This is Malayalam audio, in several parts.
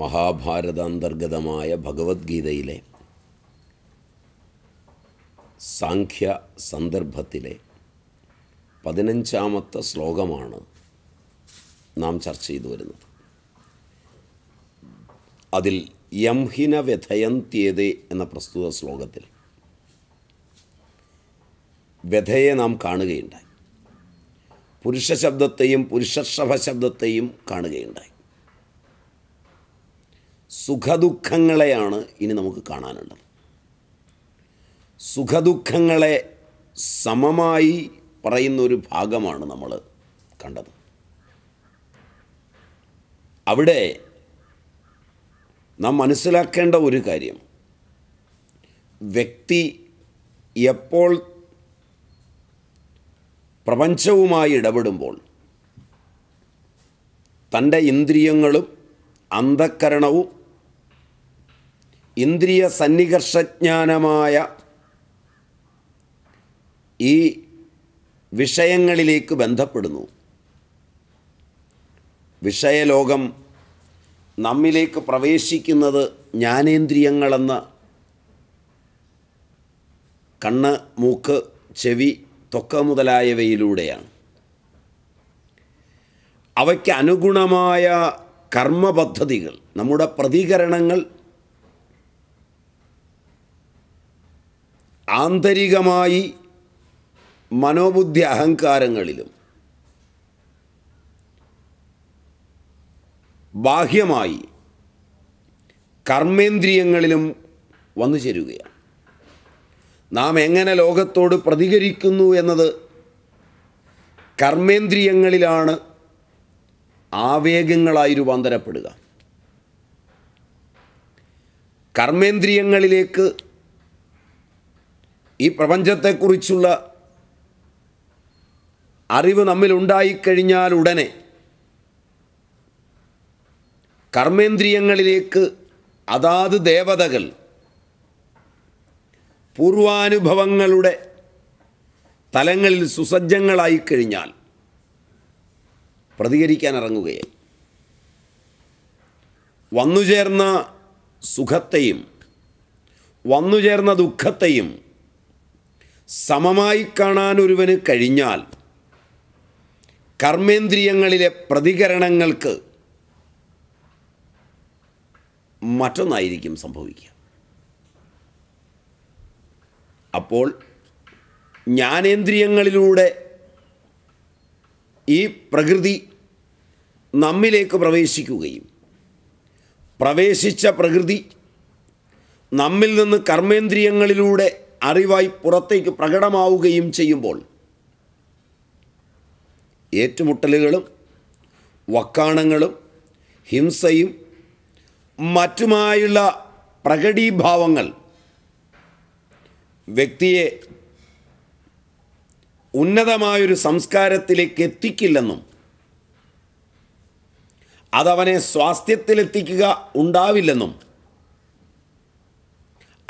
മഹാഭാരതാന്തർഗതമായ ഭഗവത്ഗീതയിലെ സാഖ്യ സന്ദർഭത്തിലെ പതിനഞ്ചാമത്തെ ശ്ലോകമാണ് നാം ചർച്ച ചെയ്തു വരുന്നത് അതിൽ യംഹിന വ്യഥയന്ത്യേതേ എന്ന പ്രസ്തുത ശ്ലോകത്തിൽ വ്യഥയെ നാം കാണുകയുണ്ടായി പുരുഷ ശബ്ദത്തെയും പുരുഷ ശബ്ദത്തെയും കാണുകയുണ്ടായി സുഖദുഃഖങ്ങളെയാണ് ഇനി നമുക്ക് കാണാനുള്ളത് സുഖദുഃഖങ്ങളെ സമമായി പറയുന്ന ഒരു ഭാഗമാണ് നമ്മൾ കണ്ടത് അവിടെ നാം മനസ്സിലാക്കേണ്ട ഒരു കാര്യം വ്യക്തി എപ്പോൾ പ്രപഞ്ചവുമായി ഇടപെടുമ്പോൾ തൻ്റെ ഇന്ദ്രിയങ്ങളും അന്ധക്കരണവും ഇന്ദ്രിയ സന്നികർഷജ്ഞാനമായ ഈ വിഷയങ്ങളിലേക്ക് ബന്ധപ്പെടുന്നു വിഷയലോകം നമ്മിലേക്ക് പ്രവേശിക്കുന്നത് ജ്ഞാനേന്ദ്രിയങ്ങളെന്ന് കണ്ണ് മൂക്ക് ചെവി തൊക്ക മുതലായവയിലൂടെയാണ് അവയ്ക്ക് അനുഗുണമായ കർമ്മപദ്ധതികൾ നമ്മുടെ പ്രതികരണങ്ങൾ ആന്തരികമായി മനോബുദ്ധി അഹങ്കാരങ്ങളിലും ബാഹ്യമായി കർമ്മേന്ദ്രിയങ്ങളിലും വന്നു ചേരുകയാണ് നാം എങ്ങനെ ലോകത്തോട് പ്രതികരിക്കുന്നു എന്നത് കർമ്മേന്ദ്രിയങ്ങളിലാണ് ആവേഗങ്ങളായി രൂപാന്തരപ്പെടുക കർമ്മേന്ദ്രിയങ്ങളിലേക്ക് ഈ പ്രപഞ്ചത്തെക്കുറിച്ചുള്ള അറിവ് നമ്മിലുണ്ടായിക്കഴിഞ്ഞാൽ ഉടനെ കർമ്മേന്ദ്രിയങ്ങളിലേക്ക് അതാത് ദേവതകൾ പൂർവാനുഭവങ്ങളുടെ തലങ്ങളിൽ സുസജ്ജങ്ങളായിക്കഴിഞ്ഞാൽ പ്രതികരിക്കാൻ ഇറങ്ങുകയായി വന്നുചേർന്ന സുഖത്തെയും വന്നുചേർന്ന ദുഃഖത്തെയും സമമായി കാണാൻ ഒരുവന് കഴിഞ്ഞാൽ കർമ്മേന്ദ്രിയങ്ങളിലെ പ്രതികരണങ്ങൾക്ക് മറ്റൊന്നായിരിക്കും സംഭവിക്കുക അപ്പോൾ ജ്ഞാനേന്ദ്രിയങ്ങളിലൂടെ ഈ പ്രകൃതി നമ്മിലേക്ക് പ്രവേശിക്കുകയും പ്രവേശിച്ച പ്രകൃതി നമ്മിൽ നിന്ന് കർമ്മേന്ദ്രിയങ്ങളിലൂടെ അറിവായി പുറത്തേക്ക് പ്രകടമാവുകയും ചെയ്യുമ്പോൾ ഏറ്റുമുട്ടലുകളും വക്കാണങ്ങളും ഹിംസയും മറ്റുമായുള്ള പ്രകടീഭാവങ്ങൾ വ്യക്തിയെ ഉന്നതമായൊരു സംസ്കാരത്തിലേക്ക് എത്തിക്കില്ലെന്നും അതവനെ സ്വാസ്ഥ്യത്തിലെത്തിക്കുക ഉണ്ടാവില്ലെന്നും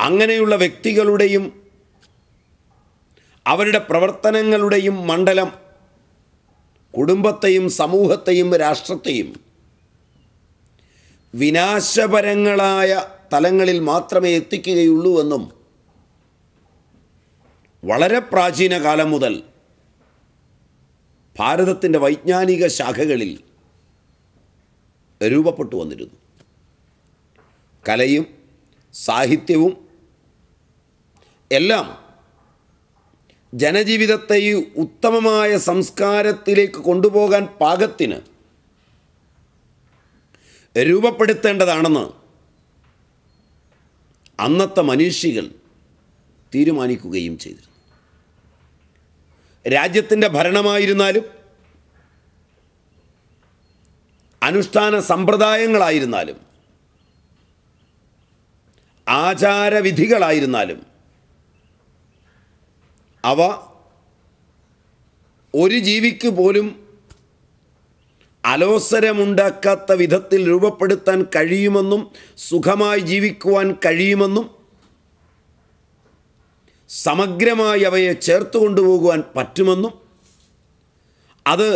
അങ്ങനെയുള്ള വ്യക്തികളുടെയും അവരുടെ പ്രവർത്തനങ്ങളുടെയും മണ്ഡലം കുടുംബത്തെയും സമൂഹത്തെയും രാഷ്ട്രത്തെയും വിനാശപരങ്ങളായ തലങ്ങളിൽ മാത്രമേ എത്തിക്കുകയുള്ളൂ എന്നും വളരെ പ്രാചീന കാലം മുതൽ ഭാരതത്തിൻ്റെ വൈജ്ഞാനിക ശാഖകളിൽ രൂപപ്പെട്ടു വന്നിരുന്നു കലയും സാഹിത്യവും എല്ലാം ജനജീവിതത്തെ ഉത്തമമായ സംസ്കാരത്തിലേക്ക് കൊണ്ടുപോകാൻ പാകത്തിന് രൂപപ്പെടുത്തേണ്ടതാണെന്ന് അന്നത്തെ മനുഷ്യകൾ തീരുമാനിക്കുകയും ചെയ്തിരുന്നു രാജ്യത്തിൻ്റെ ഭരണമായിരുന്നാലും അനുഷ്ഠാന സമ്പ്രദായങ്ങളായിരുന്നാലും ആചാരവിധികളായിരുന്നാലും അവ ഒരു ജീവിക്ക് പോലും അലോസരമുണ്ടാക്കാത്ത വിധത്തിൽ രൂപപ്പെടുത്താൻ കഴിയുമെന്നും സുഖമായി ജീവിക്കുവാൻ കഴിയുമെന്നും സമഗ്രമായി അവയെ ചേർത്ത് കൊണ്ടുപോകുവാൻ പറ്റുമെന്നും അത്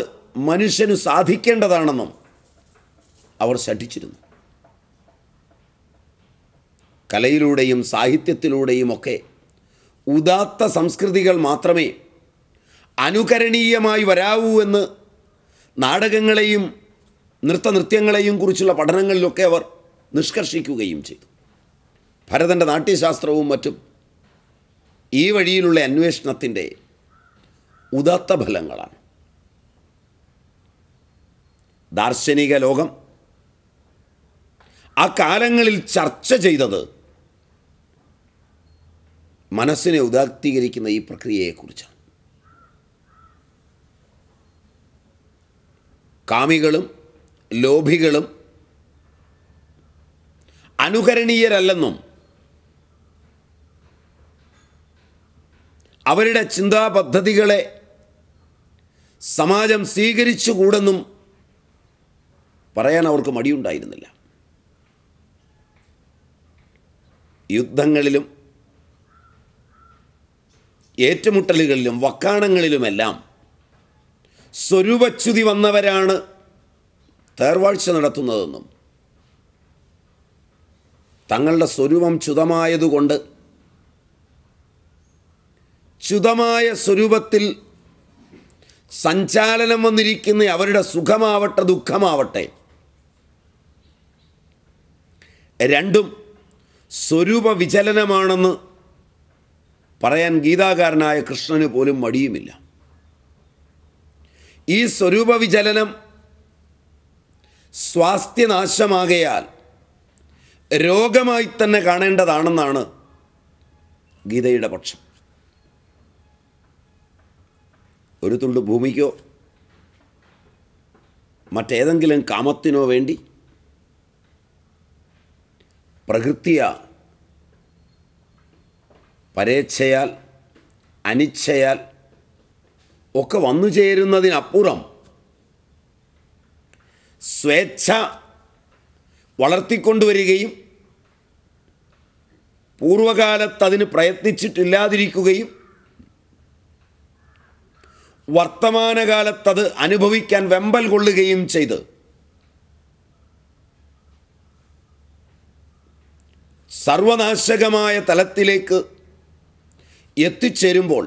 മനുഷ്യന് സാധിക്കേണ്ടതാണെന്നും അവർ ശഠിച്ചിരുന്നു കലയിലൂടെയും സാഹിത്യത്തിലൂടെയും ഒക്കെ ഉദാത്ത സംസ്കൃതികൾ മാത്രമേ അനുകരണീയമായി വരാവൂ എന്ന് നാടകങ്ങളെയും നൃത്തനൃത്യങ്ങളെയും കുറിച്ചുള്ള പഠനങ്ങളിലൊക്കെ അവർ നിഷ്കർഷിക്കുകയും ചെയ്തു ഭരതൻ്റെ നാട്യശാസ്ത്രവും മറ്റും ഈ വഴിയിലുള്ള അന്വേഷണത്തിൻ്റെ ഉദാത്ത ഫലങ്ങളാണ് ദാർശനിക ലോകം ആ കാലങ്ങളിൽ ചർച്ച ചെയ്തത് മനസ്സിനെ ഉദാക്തീകരിക്കുന്ന ഈ പ്രക്രിയയെക്കുറിച്ചാണ് കാമികളും ലോഭികളും അനുകരണീയരല്ലെന്നും അവരുടെ ചിന്താ സമാജം സ്വീകരിച്ചുകൂടെന്നും പറയാൻ അവർക്ക് മടിയുണ്ടായിരുന്നില്ല യുദ്ധങ്ങളിലും ഏറ്റുമുട്ടലുകളിലും വക്കാണങ്ങളിലുമെല്ലാം സ്വരൂപച്യുതി വന്നവരാണ് തേർവാഴ്ച നടത്തുന്നതെന്നും തങ്ങളുടെ സ്വരൂപം ച്യുതമായതുകൊണ്ട് ച്യുതമായ സ്വരൂപത്തിൽ സഞ്ചാലനം വന്നിരിക്കുന്ന അവരുടെ സുഖമാവട്ടെ ദുഃഖമാവട്ടെ രണ്ടും സ്വരൂപ വിചലനമാണെന്ന് പറയാൻ ഗീതാകാരനായ കൃഷ്ണന് പോലും മടിയുമില്ല ഈ സ്വരൂപ വിചലനം സ്വാസ്ഥ്യനാശമാകയാൽ രോഗമായി തന്നെ കാണേണ്ടതാണെന്നാണ് ഗീതയുടെ പക്ഷം ഒരു തുള്ളു ഭൂമിക്കോ മറ്റേതെങ്കിലും കാമത്തിനോ വേണ്ടി പ്രകൃതിയ പരേച്ഛയാൽ അനിച്ഛയാൽ ഒക്കെ വന്നു ചേരുന്നതിനപ്പുറം സ്വേച്ഛ വളർത്തിക്കൊണ്ടുവരികയും പൂർവകാലത്ത് അതിന് പ്രയത്നിച്ചിട്ടില്ലാതിരിക്കുകയും വർത്തമാനകാലത്തത് അനുഭവിക്കാൻ വെമ്പൽ കൊള്ളുകയും ചെയ്ത് സർവനാശകമായ തലത്തിലേക്ക് എത്തിച്ചേരുമ്പോൾ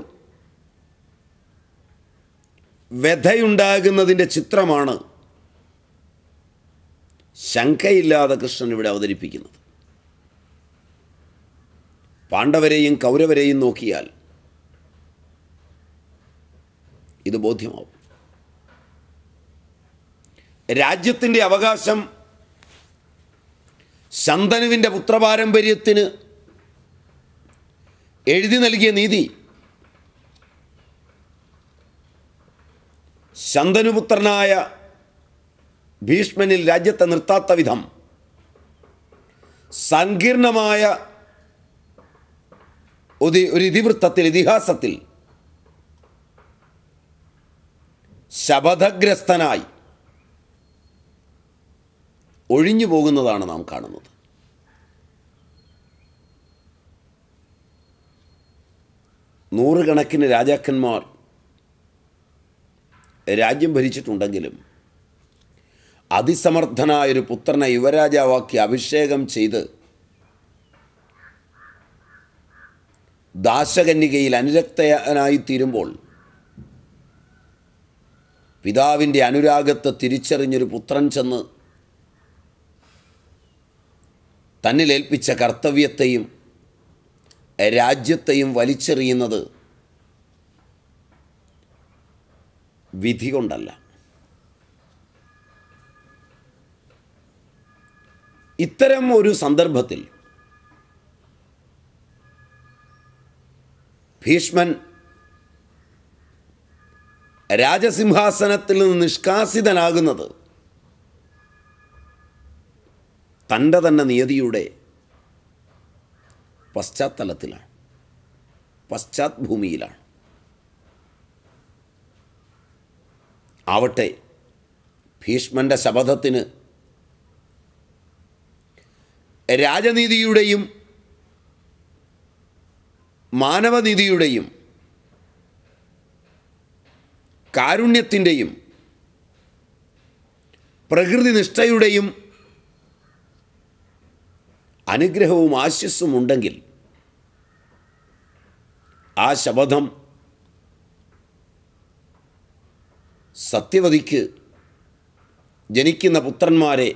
വ്യഥയുണ്ടാകുന്നതിൻ്റെ ചിത്രമാണ് ശങ്കയില്ലാതെ കൃഷ്ണൻ ഇവിടെ അവതരിപ്പിക്കുന്നത് പാണ്ഡവരെയും കൗരവരെയും നോക്കിയാൽ ഇത് ബോധ്യമാവും രാജ്യത്തിൻ്റെ അവകാശം ശന്തനുവിൻ്റെ പുത്രപാരമ്പര്യത്തിന് എഴുതി നൽകിയ നീതി ശന്തനുപുത്രനായ ഭീഷ്മനിൽ രാജ്യത്തെ നിർത്താത്ത വിധം സങ്കീർണമായ ഒരു ഇതിവൃത്തത്തിൽ ഇതിഹാസത്തിൽ ശപഥഗ്രസ്തനായി ഒഴിഞ്ഞു പോകുന്നതാണ് നാം കാണുന്നത് നൂറുകണക്കിന് രാജാക്കന്മാർ രാജ്യം ഭരിച്ചിട്ടുണ്ടെങ്കിലും അതിസമർത്ഥനായൊരു പുത്രനെ യുവരാജാവാക്കി അഭിഷേകം ചെയ്ത് ദാശകന്യകയിൽ അനുരക്തനായി തീരുമ്പോൾ പിതാവിൻ്റെ അനുരാഗത്തെ തിരിച്ചറിഞ്ഞൊരു പുത്രൻ ചെന്ന് തന്നിലേൽപ്പിച്ച കർത്തവ്യത്തെയും രാജ്യത്തെയും വലിച്ചെറിയുന്നത് വിധി കൊണ്ടല്ല ഇത്തരം ഒരു സന്ദർഭത്തിൽ ഭീഷ്മൻ രാജസിംഹാസനത്തിൽ നിന്ന് നിഷ്കാസിതനാകുന്നത് തൻ്റെ തന്നെ നിയതിയുടെ പശ്ചാത്തലത്തിലാണ് പശ്ചാത്ഭൂമിയിലാണ് ആവട്ടെ ഭീഷ്മൻ്റെ ശപഥത്തിന് രാജനീതിയുടെയും മാനവനീതിയുടെയും കാരുണ്യത്തിൻ്റെയും പ്രകൃതിനിഷ്ഠയുടെയും അനുഗ്രഹവും ആശ്വസും ഉണ്ടെങ്കിൽ ആ ശപഥം സത്യവതിക്ക് ജനിക്കുന്ന പുത്രന്മാരെ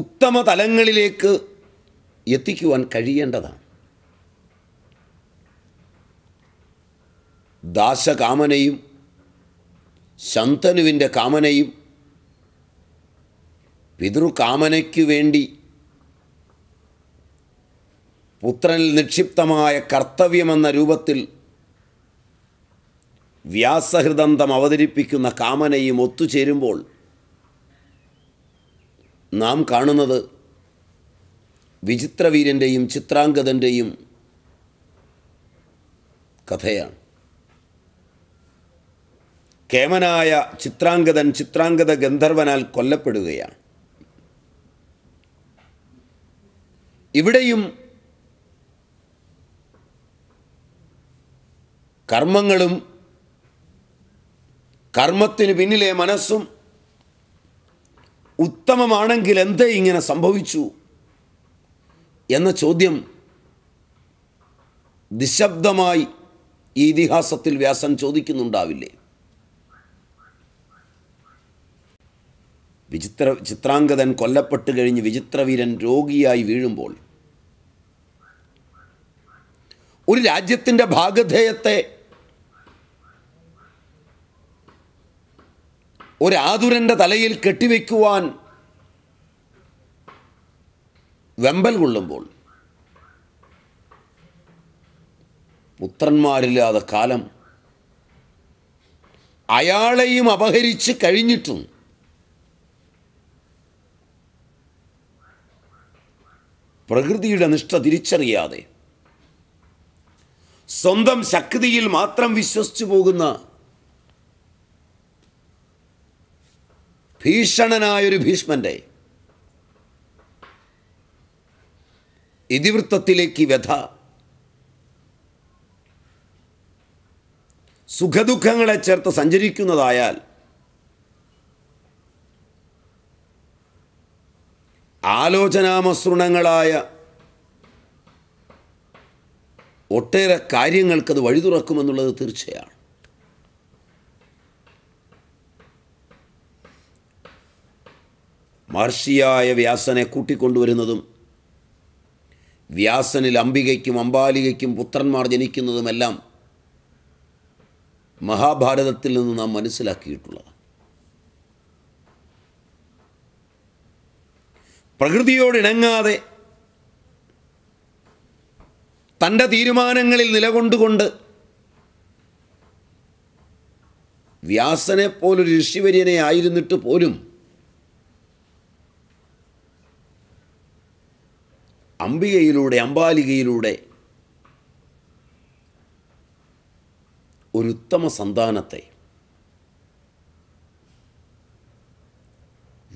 ഉത്തമ തലങ്ങളിലേക്ക് എത്തിക്കുവാൻ കഴിയേണ്ടതാണ് ദാസകാമനയും ശന്തനുവിൻ്റെ കാമനയും പിതൃകാമനയ്ക്കു വേണ്ടി പുത്രനിൽ നിക്ഷിപ്തമായ കർത്തവ്യമെന്ന രൂപത്തിൽ വ്യാസഹൃദന്തം അവതരിപ്പിക്കുന്ന കാമനയും ഒത്തുചേരുമ്പോൾ നാം കാണുന്നത് വിചിത്രവീരൻ്റെയും ചിത്രാംഗതൻ്റെയും കഥയാണ് കേമനായ ചിത്രാംഗതൻ ചിത്രാംഗത ഗന്ധർവനാൽ കൊല്ലപ്പെടുകയാണ് ഇവിടെയും കർമ്മങ്ങളും കർമ്മത്തിന് പിന്നിലെ മനസ്സും ഉത്തമമാണെങ്കിൽ എന്തേ ഇങ്ങനെ സംഭവിച്ചു എന്ന ചോദ്യം നിശബ്ദമായി ഈ ഇതിഹാസത്തിൽ വ്യാസൻ ചോദിക്കുന്നുണ്ടാവില്ലേ വിചിത്ര ചിത്രാംഗതൻ കൊല്ലപ്പെട്ട് കഴിഞ്ഞ് വിചിത്രവീരൻ രോഗിയായി വീഴുമ്പോൾ ഒരു രാജ്യത്തിൻ്റെ ഭാഗധേയത്തെ ഒരാതുരൻ്റെ തലയിൽ കെട്ടിവെക്കുവാൻ വെമ്പൽ കൊള്ളുമ്പോൾ പുത്രന്മാരില്ലാതെ കാലം അയാളെയും അപഹരിച്ച് കഴിഞ്ഞിട്ടുണ്ട് പ്രകൃതിയുടെ നിഷ്ഠ തിരിച്ചറിയാതെ സ്വന്തം ശക്തിയിൽ മാത്രം വിശ്വസിച്ചു പോകുന്ന ഭീഷണനായൊരു ഭീഷ്മൻ്റെ ഇതിവൃത്തത്തിലേക്ക് വ്യഥ സുഖദുഃഖങ്ങളെ ചേർത്ത് സഞ്ചരിക്കുന്നതായാൽ ആലോചനാമസൃണങ്ങളായ ഒട്ടേറെ കാര്യങ്ങൾക്കത് വഴി തുറക്കുമെന്നുള്ളത് തീർച്ചയാണ് മഹർഷിയായ വ്യാസനെ കൂട്ടിക്കൊണ്ടുവരുന്നതും വ്യാസനിൽ അംബികയ്ക്കും അംബാലികയ്ക്കും പുത്രന്മാർ ജനിക്കുന്നതുമെല്ലാം മഹാഭാരതത്തിൽ നിന്ന് നാം മനസ്സിലാക്കിയിട്ടുള്ളതാണ് പ്രകൃതിയോട് ഇണങ്ങാതെ തൻ്റെ തീരുമാനങ്ങളിൽ നിലകൊണ്ടുകൊണ്ട് വ്യാസനെ പോലൊരു ഋഷിവര്യനെ ആയിരുന്നിട്ട് പോലും അംബികയിലൂടെ അമ്പാലികയിലൂടെ ഒരുത്തമ സന്താനത്തെ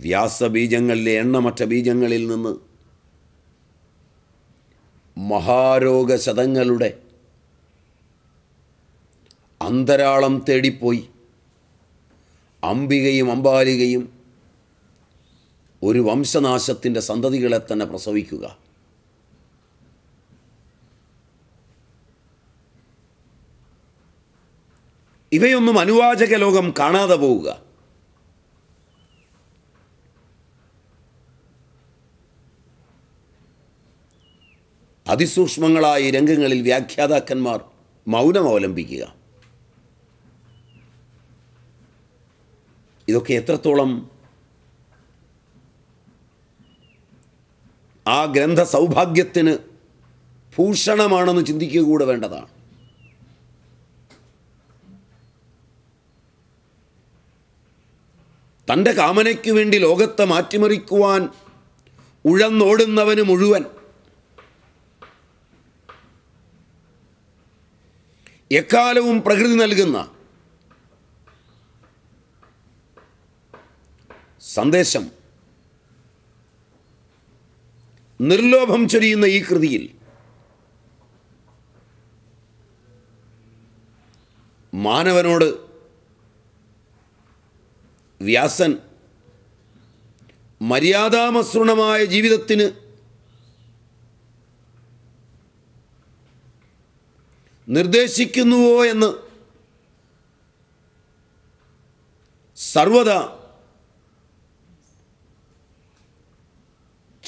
വ്യാസബീജങ്ങളിലെ എണ്ണമറ്റ ബീജങ്ങളിൽ നിന്ന് മഹാരോഗശതങ്ങളുടെ അന്തരാളം തേടിപ്പോയി അംബികയും അമ്പാലികയും ഒരു വംശനാശത്തിൻ്റെ സന്തതികളെ തന്നെ പ്രസവിക്കുക ഇവയൊന്നും അനുവാചക ലോകം കാണാതെ പോവുക അതിസൂക്ഷ്മങ്ങളായ രംഗങ്ങളിൽ വ്യാഖ്യാതാക്കന്മാർ മൗനം അവലംബിക്കുക ഇതൊക്കെ എത്രത്തോളം ആ ഗ്രന്ഥ സൗഭാഗ്യത്തിന് ഭൂഷണമാണെന്ന് ചിന്തിക്കുക കൂടെ വേണ്ടതാണ് തൻ്റെ കാമനയ്ക്ക് വേണ്ടി ലോകത്തെ മാറ്റിമറിക്കുവാൻ ഉഴന്നോടുന്നവന് മുഴുവൻ എക്കാലവും പ്രകൃതി നൽകുന്ന സന്ദേശം നിർലോഭം ചൊരിയുന്ന ഈ കൃതിയിൽ മാനവനോട് വ്യാസൻ മര്യാദാമസൃണമായ ജീവിതത്തിന് നിർദ്ദേശിക്കുന്നുവോ എന്ന് സർവത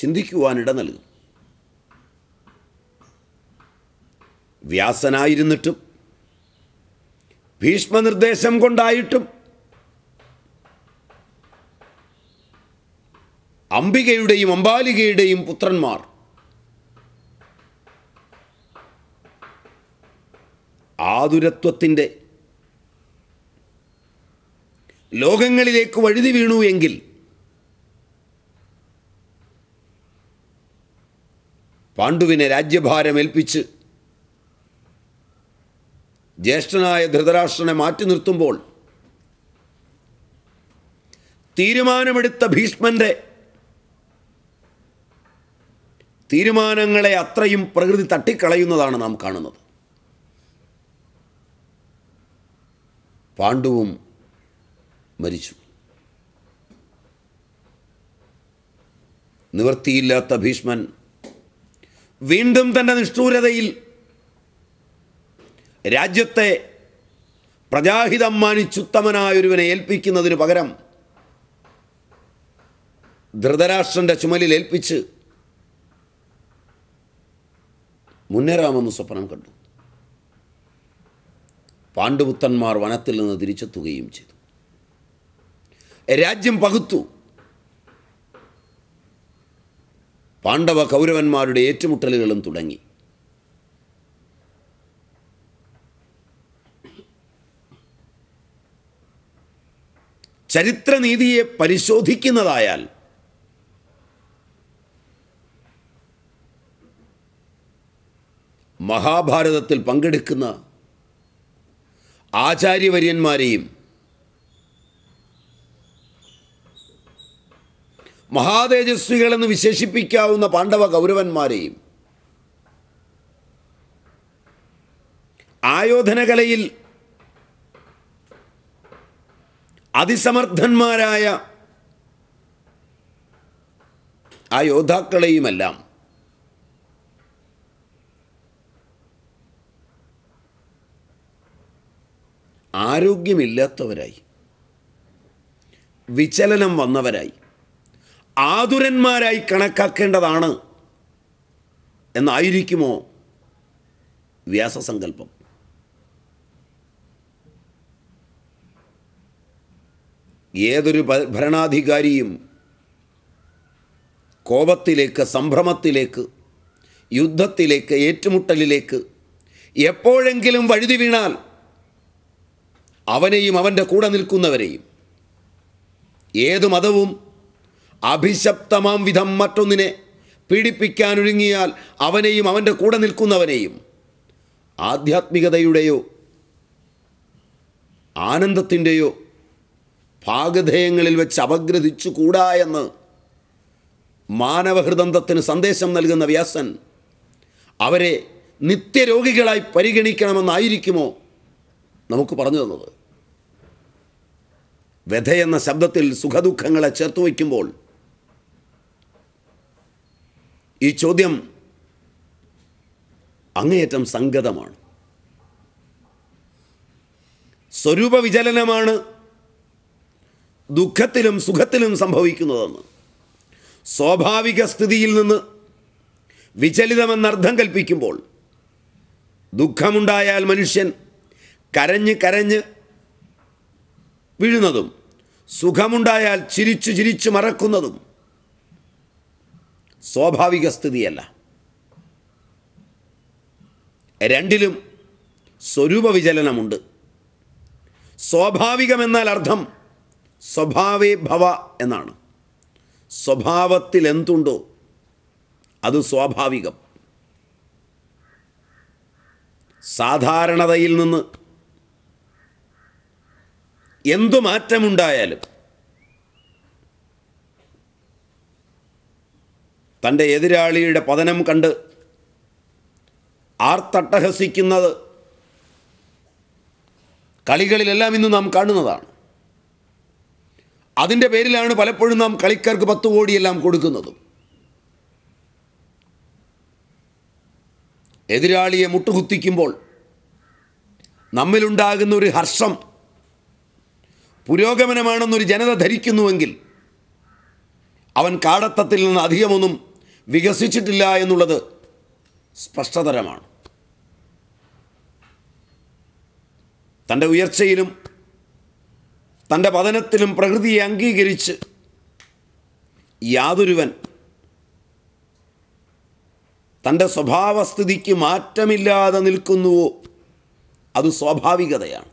ചിന്തിക്കുവാനിട നൽകും വ്യാസനായിരുന്നിട്ടും ഭീഷ്മനിർദ്ദേശം കൊണ്ടായിട്ടും അംബികയുടെയും അംബാലികയുടെയും പുത്രന്മാർ ആതുരത്വത്തിൻ്റെ ലോകങ്ങളിലേക്ക് വഴുതി വീണു എങ്കിൽ പാണ്ഡുവിനെ രാജ്യഭാരം ഏൽപ്പിച്ച് ജ്യേഷ്ഠനായ ധൃതരാഷ്ട്രനെ മാറ്റി നിർത്തുമ്പോൾ തീരുമാനമെടുത്ത ഭീഷ്മൻ്റെ തീരുമാനങ്ങളെ അത്രയും പ്രകൃതി തട്ടിക്കളയുന്നതാണ് നാം കാണുന്നത് പാണ്ഡുവും മരിച്ചു നിവൃത്തിയില്ലാത്ത ഭീഷ്മൻ വീണ്ടും തൻ്റെ നിഷ്ഠൂരതയിൽ രാജ്യത്തെ പ്രജാഹിതം മാനിച്ചുത്തമനായൊരുവനെ ഏൽപ്പിക്കുന്നതിന് പകരം ധൃതരാഷ്ട്രൻ്റെ ചുമലിൽ ഏൽപ്പിച്ച് മുന്നേറാമെന്ന് സ്വപ്നം കണ്ടു പാണ്ഡുപുത്രന്മാർ വനത്തിൽ നിന്ന് തിരിച്ചെത്തുകയും ചെയ്തു രാജ്യം പകുത്തു പാണ്ഡവ കൗരവന്മാരുടെ ഏറ്റുമുട്ടലുകളും തുടങ്ങി ചരിത്രനീതിയെ പരിശോധിക്കുന്നതായാൽ മഹാഭാരതത്തിൽ പങ്കെടുക്കുന്ന ആചാര്യവര്യന്മാരെയും മഹാതേജസ്വികളെന്ന് വിശേഷിപ്പിക്കാവുന്ന പാണ്ഡവ കൗരവന്മാരെയും ആയോധനകലയിൽ അതിസമർത്ഥന്മാരായ ആ യോദ്ധാക്കളെയുമെല്ലാം ആരോഗ്യമില്ലാത്തവരായി വിചലനം വന്നവരായി ആതുരന്മാരായി കണക്കാക്കേണ്ടതാണ് എന്നായിരിക്കുമോ വ്യാസസങ്കല്പം ഏതൊരു ഭരണാധികാരിയും കോപത്തിലേക്ക് സംഭ്രമത്തിലേക്ക് യുദ്ധത്തിലേക്ക് ഏറ്റുമുട്ടലിലേക്ക് എപ്പോഴെങ്കിലും വഴുതി വീണാൽ അവനെയും അവൻ്റെ കൂടെ നിൽക്കുന്നവരെയും ഏതു മതവും അഭിശപ്തമാം വിധം മറ്റൊന്നിനെ പീഡിപ്പിക്കാനൊരുങ്ങിയാൽ അവനെയും അവൻ്റെ കൂടെ നിൽക്കുന്നവനെയും ആധ്യാത്മികതയുടെയോ ആനന്ദത്തിൻ്റെയോ ഭാഗധേയങ്ങളിൽ വെച്ച് അപഗ്രഥിച്ചു കൂടാ എന്ന് മാനവഹൃദന്തത്തിന് സന്ദേശം നൽകുന്ന വ്യാസൻ അവരെ നിത്യരോഗികളായി പരിഗണിക്കണമെന്നായിരിക്കുമോ നമുക്ക് പറഞ്ഞു തന്നത് വ്യഥയെന്ന ശബ്ദത്തിൽ സുഖദുഃഖങ്ങളെ ചേർത്ത് വയ്ക്കുമ്പോൾ ഈ ചോദ്യം അങ്ങേയറ്റം സംഗതമാണ് സ്വരൂപ വിചലനമാണ് ദുഃഖത്തിലും സുഖത്തിലും സംഭവിക്കുന്നതെന്ന് സ്വാഭാവിക സ്ഥിതിയിൽ നിന്ന് വിചലിതമെന്നർത്ഥം കൽപ്പിക്കുമ്പോൾ ദുഃഖമുണ്ടായാൽ മനുഷ്യൻ കരഞ്ഞ് കരഞ്ഞ് വീഴുന്നതും സുഖമുണ്ടായാൽ ചിരിച്ചു ചിരിച്ചു മറക്കുന്നതും സ്വാഭാവിക സ്ഥിതിയല്ല രണ്ടിലും സ്വരൂപ വിചലനമുണ്ട് സ്വാഭാവികമെന്നാൽ അർത്ഥം സ്വഭാവേ ഭവ എന്നാണ് സ്വഭാവത്തിൽ എന്തുണ്ടോ അത് സ്വാഭാവികം സാധാരണതയിൽ നിന്ന് എന്തു മാറ്റമുണ്ടായാലും തൻ്റെ എതിരാളിയുടെ പതനം കണ്ട് ആർത്തട്ടഹസിക്കുന്നത് കളികളിലെല്ലാം ഇന്ന് നാം കാണുന്നതാണ് അതിൻ്റെ പേരിലാണ് പലപ്പോഴും നാം കളിക്കാർക്ക് പത്ത് കോടിയെല്ലാം കൊടുക്കുന്നതും എതിരാളിയെ മുട്ടുകുത്തിക്കുമ്പോൾ നമ്മിലുണ്ടാകുന്ന ഒരു ഹർഷം പുരോഗമനമാണെന്നൊരു ജനത ധരിക്കുന്നുവെങ്കിൽ അവൻ കാടത്തത്തിൽ നിന്ന് അധികമൊന്നും വികസിച്ചിട്ടില്ല എന്നുള്ളത് സ്പഷ്ടതരമാണ് തൻ്റെ ഉയർച്ചയിലും തൻ്റെ പതനത്തിലും പ്രകൃതിയെ അംഗീകരിച്ച് യാതൊരുവൻ തൻ്റെ സ്വഭാവസ്ഥിതിക്ക് മാറ്റമില്ലാതെ നിൽക്കുന്നുവോ അത് സ്വാഭാവികതയാണ്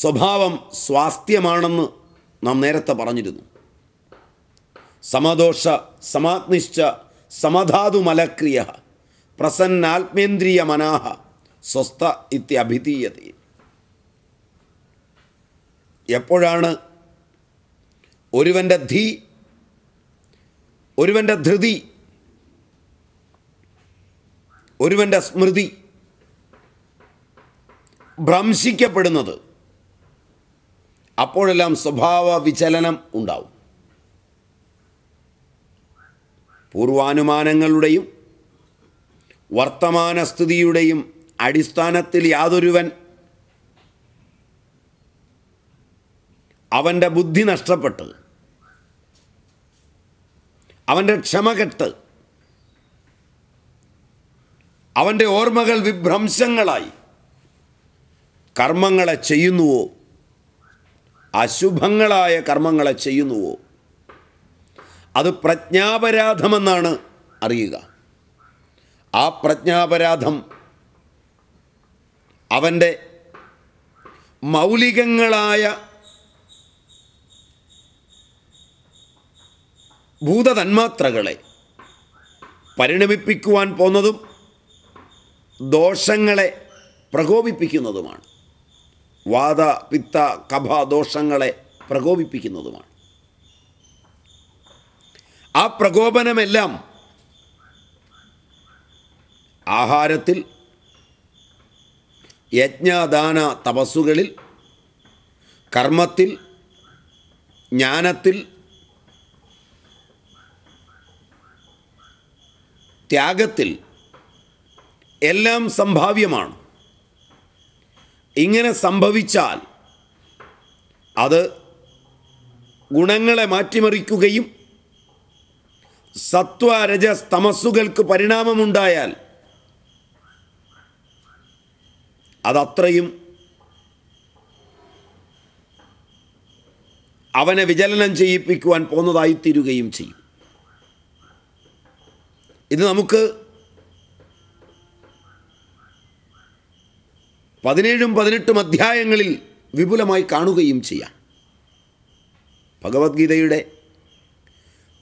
സ്വഭാവം സ്വാസ്ഥ്യമാണെന്ന് നാം നേരത്തെ പറഞ്ഞിരുന്നു സമദോഷ സമാത്നിശ്ച സമധാതു മലക്രിയ പ്രസന്നാത്മേന്ദ്രിയ മനാഹ സ്വസ്ഥ ഇത്യഭിധീയത എപ്പോഴാണ് ഒരുവൻ്റെ ധീ ഒരുവൻ്റെ ധൃതി ഒരുവൻ്റെ സ്മൃതി ഭ്രംശിക്കപ്പെടുന്നത് അപ്പോഴെല്ലാം സ്വഭാവ വിചലനം ഉണ്ടാവും പൂർവാനുമാനങ്ങളുടെയും വർത്തമാനസ്ഥിതിയുടെയും അടിസ്ഥാനത്തിൽ യാതൊരുവൻ അവൻ്റെ ബുദ്ധി നഷ്ടപ്പെട്ട് അവൻ്റെ ക്ഷമ കെട്ട് അവൻ്റെ ഓർമ്മകൾ വിഭ്രംശങ്ങളായി കർമ്മങ്ങളെ ചെയ്യുന്നുവോ അശുഭങ്ങളായ കർമ്മങ്ങളെ ചെയ്യുന്നുവോ അത് പ്രജ്ഞാപരാധമെന്നാണ് അറിയുക ആ പ്രജ്ഞാപരാധം അവൻ്റെ മൗലികങ്ങളായ ഭൂതതന്മാത്രകളെ പരിണമിപ്പിക്കുവാൻ പോന്നതും ദോഷങ്ങളെ പ്രകോപിപ്പിക്കുന്നതുമാണ് വാദ പിത്ത കഭ ദോഷങ്ങളെ പ്രകോപിപ്പിക്കുന്നതുമാണ് ആ പ്രകോപനമെല്ലാം ആഹാരത്തിൽ യജ്ഞദാന തപസ്സുകളിൽ കർമ്മത്തിൽ ജ്ഞാനത്തിൽ ത്യാഗത്തിൽ എല്ലാം സംഭാവ്യമാണ് ഇങ്ങനെ സംഭവിച്ചാൽ അത് ഗുണങ്ങളെ മാറ്റിമറിക്കുകയും സത്വ രജസ് തമസ്സുകൾക്ക് പരിണാമമുണ്ടായാൽ അതത്രയും അവനെ വിചലനം ചെയ്യിപ്പിക്കുവാൻ പോകുന്നതായിത്തീരുകയും ചെയ്യും ഇത് നമുക്ക് പതിനേഴും പതിനെട്ടും അധ്യായങ്ങളിൽ വിപുലമായി കാണുകയും ചെയ്യാം ഭഗവത്ഗീതയുടെ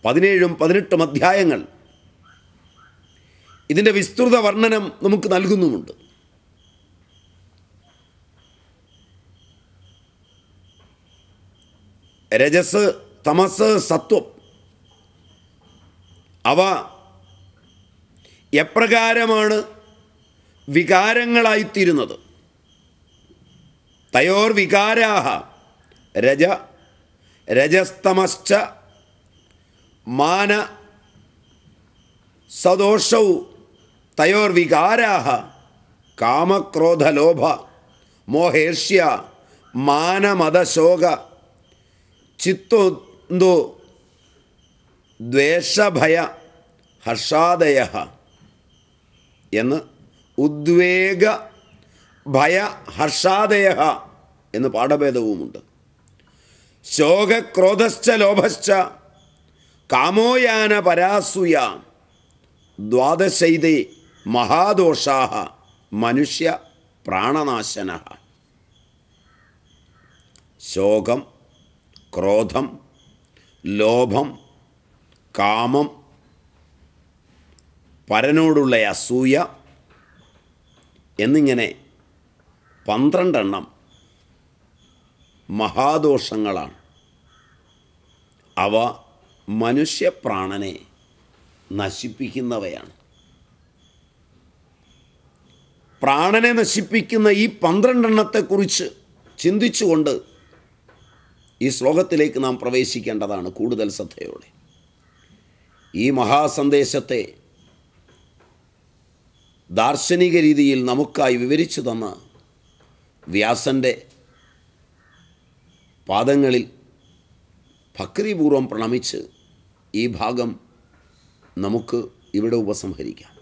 പതിനേഴും പതിനെട്ടും അധ്യായങ്ങൾ ഇതിൻ്റെ വിസ്തൃത വർണ്ണനം നമുക്ക് നൽകുന്നുമുണ്ട് രജസ് തമസ് സത്വം അവ എപ്രകാരമാണ് വികാരങ്ങളായിത്തീരുന്നത് വികാരാഹ രജ രജസ്തമശ്ച മാന സദോഷൗ വികാരാഹ കാമക്രോധലോഭ മോഹേഷ്യ മാനമതശോക ചിത്തോന്തു ദ്വേഷഭയ ഹർഷാദയ എന്ന് ഉദ്വേഗ ഭയ ഹർഷാദയഹ എന്ന് പാഠഭേദവുമുണ്ട് ശോകക്രോധശ്ച ലോഭശ്ച കാമോയാന പരാസൂയ ദ്വാദശൈതേ മഹാദോഷാഹ മനുഷ്യ പ്രാണനാശന ശോകം ക്രോധം ലോഭം കാമം പരനോടുള്ള അസൂയ എന്നിങ്ങനെ പന്ത്രണ്ടെണ്ണം മഹാദോഷങ്ങളാണ് അവ മനുഷ്യപ്രാണനെ നശിപ്പിക്കുന്നവയാണ് പ്രാണനെ നശിപ്പിക്കുന്ന ഈ പന്ത്രണ്ടെണ്ണത്തെക്കുറിച്ച് ചിന്തിച്ചുകൊണ്ട് ഈ ശ്ലോകത്തിലേക്ക് നാം പ്രവേശിക്കേണ്ടതാണ് കൂടുതൽ ശ്രദ്ധയോടെ ഈ മഹാസന്ദേശത്തെ ദാർശനിക രീതിയിൽ നമുക്കായി വിവരിച്ചു തന്ന വ്യാസൻ്റെ പാദങ്ങളിൽ ഭക്തിപൂർവം പ്രണമിച്ച് ഈ ഭാഗം നമുക്ക് ഇവിടെ ഉപസംഹരിക്കാം